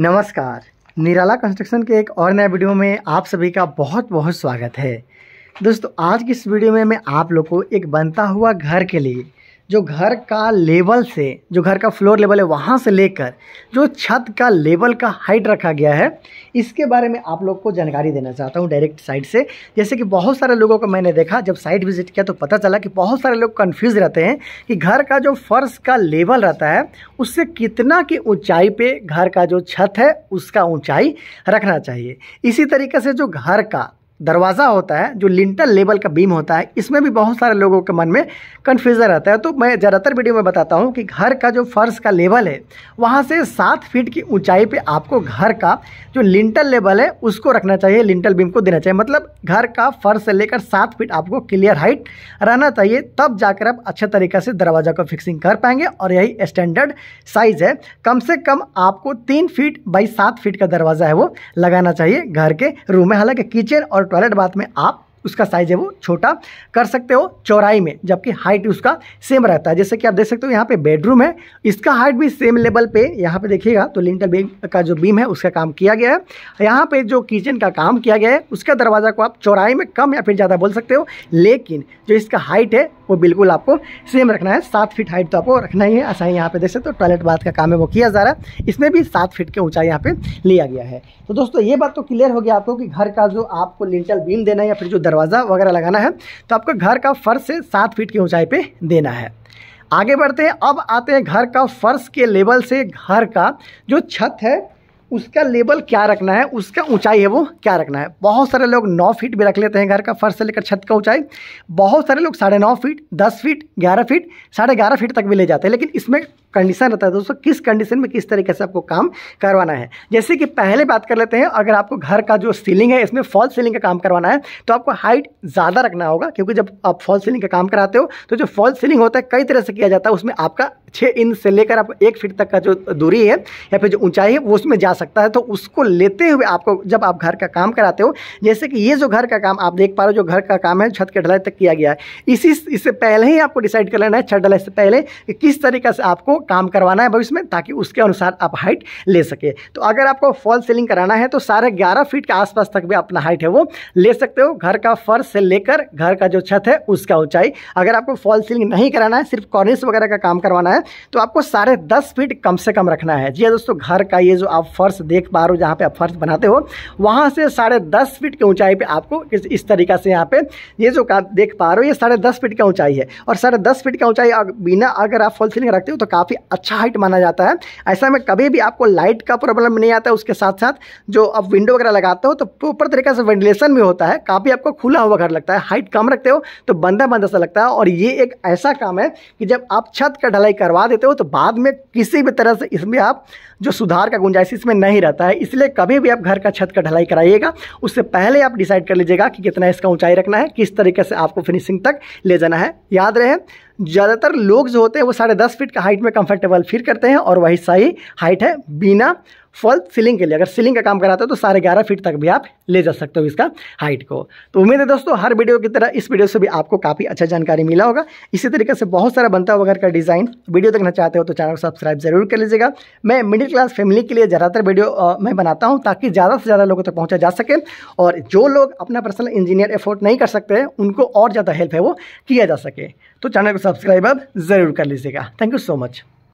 नमस्कार निराला कंस्ट्रक्शन के एक और नए वीडियो में आप सभी का बहुत बहुत स्वागत है दोस्तों आज की इस वीडियो में मैं आप लोग को एक बनता हुआ घर के लिए जो घर का लेवल से जो घर का फ्लोर लेवल है वहाँ से लेकर जो छत का लेवल का हाइट रखा गया है इसके बारे में आप लोग को जानकारी देना चाहता हूँ डायरेक्ट साइट से जैसे कि बहुत सारे लोगों को मैंने देखा जब साइट विजिट किया तो पता चला कि बहुत सारे लोग कन्फ्यूज़ रहते हैं कि घर का जो फर्श का लेवल रहता है उससे कितना की ऊँचाई पर घर का जो छत है उसका ऊँचाई रखना चाहिए इसी तरीके से जो घर का दरवाज़ा होता है जो लिंटल लेवल का बीम होता है इसमें भी बहुत सारे लोगों के मन में कन्फ्यूज़न रहता है तो मैं ज़्यादातर वीडियो में बताता हूँ कि घर का जो फर्श का लेवल है वहाँ से सात फीट की ऊंचाई पे आपको घर का जो लिंटल लेवल है उसको रखना चाहिए लिंटल बीम को देना चाहिए मतलब घर का फर्श से लेकर सात फीट आपको क्लियर हाइट रहना चाहिए तब जाकर आप अच्छे तरीके से दरवाज़ा को फिक्सिंग कर पाएंगे और यही स्टैंडर्ड साइज़ है कम से कम आपको तीन फीट बाई सात फीट का दरवाज़ा है वो लगाना चाहिए घर के रूम में हालांकि किचन और टॉयलेट बाथ में आप उसका साइज है वो छोटा कर सकते हो चौराई में जबकि हाइट उसका सेम रहता है जैसे कि आप देख सकते हो यहाँ पे बेडरूम है इसका हाइट भी सेम लेवल पे यहाँ पे देखिएगा तो लिंटल बीम का जो बीम है उसका काम किया गया है यहाँ पे जो किचन का काम किया गया है उसका दरवाज़ा को आप चौराई में कम या फिर ज़्यादा बोल सकते हो लेकिन जो इसका हाइट है वो बिल्कुल आपको सेम रखना है सात फीट हाइट तो आपको रखना ही है ऐसा ही यहाँ पे देख सकते तो टॉयलेट बाथ का काम है वो किया जा रहा है इसमें भी सात फीट की ऊंचाई यहाँ पे लिया गया है तो दोस्तों ये बात तो क्लियर हो गया आपको कि घर का जो आपको लिंटल बीम देना है या फिर जो दरवाज़ा वगैरह लगाना है तो आपको घर का फर्श से सात फीट की ऊँचाई पर देना है आगे बढ़ते हैं अब आते हैं घर का फर्श के लेवल से घर का जो छत है उसका लेवल क्या रखना है उसका ऊंचाई है वो क्या रखना है बहुत सारे लोग नौ फीट भी रख लेते हैं घर का फर्श से लेकर छत का ऊंचाई बहुत सारे लोग साढ़े नौ फीट दस फीट ग्यारह फीट साढ़े ग्यारह फीट तक भी ले जाते हैं लेकिन इसमें कंडीशन रहता है दोस्तों किस कंडीशन में किस तरीके से आपको काम करवाना है जैसे कि पहले बात कर लेते हैं अगर आपको घर का जो सीलिंग है इसमें फॉल सीलिंग का काम करवाना है तो आपको हाइट ज़्यादा रखना होगा क्योंकि जब आप फॉल सीलिंग का काम कराते हो तो जो फॉल सीलिंग होता है कई तरह से किया जाता है उसमें आपका छः इंच से लेकर आप एक फीट तक का जो दूरी है या फिर जो ऊंचाई है वो उसमें जा सकता है तो उसको लेते हुए आपको जब आप घर का काम कराते हो जैसे कि ये जो घर का काम आप देख पा रहे हो जो घर का काम है छत के ढलाई तक किया गया है इसी इससे पहले ही आपको डिसाइड कर लेना है छत ढलाई से पहले कि किस तरीके से आपको काम करवाना है भविष्य में ताकि उसके अनुसार आप हाइट ले सके तो अगर आपको फॉल सीलिंग कराना है तो साढ़े ग्यारह फीट के आसपास तक भी अपना हाइट है वो ले सकते हो घर का फर्श से लेकर घर का जो छत है उसका ऊंचाई अगर आपको फॉल सीलिंग नहीं कराना है सिर्फ कॉर्निस वगैरह का काम करवाना है तो आपको साढ़े दस फीट कम से कम रखना है जी हाँ दोस्तों घर का ये जो आप फर्श देख पा रहे हो जहाँ पे आप फर्श बनाते हो वहाँ से साढ़े दस फीट की ऊंचाई पे आपको इस, इस तरीका से यहाँ पे ये जो देख पा रहे हो ये साढ़े दस फीट की ऊंचाई है और साढ़े दस फीट की ऊंचाई बिना अगर आप फॉल सीलिंग रखते हो तो काफी काफ़ी अच्छा हाइट माना जाता है ऐसा में कभी भी आपको लाइट का प्रॉब्लम नहीं आता है उसके साथ साथ जो आप विंडो वगैरह लगाते हो तो प्रॉपर तरीके से वेंटिलेशन भी होता है काफ़ी आपको खुला हुआ घर लगता है हाइट कम रखते हो तो बंदा बंदा सा लगता है और ये एक ऐसा काम है कि जब आप छत का ढलाई करवा देते हो तो बाद में किसी भी तरह से इसमें आप जो सुधार का गुंजाइश इसमें नहीं रहता है इसलिए कभी भी आप घर का छत का ढलाई कराइएगा उससे पहले आप डिसाइड कर लीजिएगा कि कितना इसका ऊंचाई रखना है किस तरीके से आपको फिनिशिंग तक ले जाना है याद रहे ज़्यादातर लोग जो होते हैं वो साढ़े दस फीट का हाइट में कंफर्टेबल फील करते हैं और वही सही हाइट है बिना फॉल सीलिंग के लिए अगर सीलिंग का काम कराते हो तो साढ़े ग्यारह फीट तक भी आप ले जा सकते हो इसका हाइट को तो उम्मीद है दोस्तों हर वीडियो की तरह इस वीडियो से भी आपको काफ़ी अच्छा जानकारी मिला होगा इसी तरीके से बहुत सारा बनता हुआ घर का डिज़ाइन वीडियो देखना चाहते हो तो चैनल को सब्सक्राइब जरूर कर लीजिएगा मैं मिडिल क्लास फैमिली के लिए ज़्यादातर वीडियो मैं बनाता हूँ ताकि ज़्यादा से ज़्यादा लोगों तक पहुँचा जा सके और जो लोग अपना पर्सनल इंजीनियर एफोर्ड नहीं कर सकते उनको और ज़्यादा हेल्प है वो किया जा सके तो चैनल को सब्सक्राइब अब ज़रूर कर लीजिएगा थैंक यू सो मच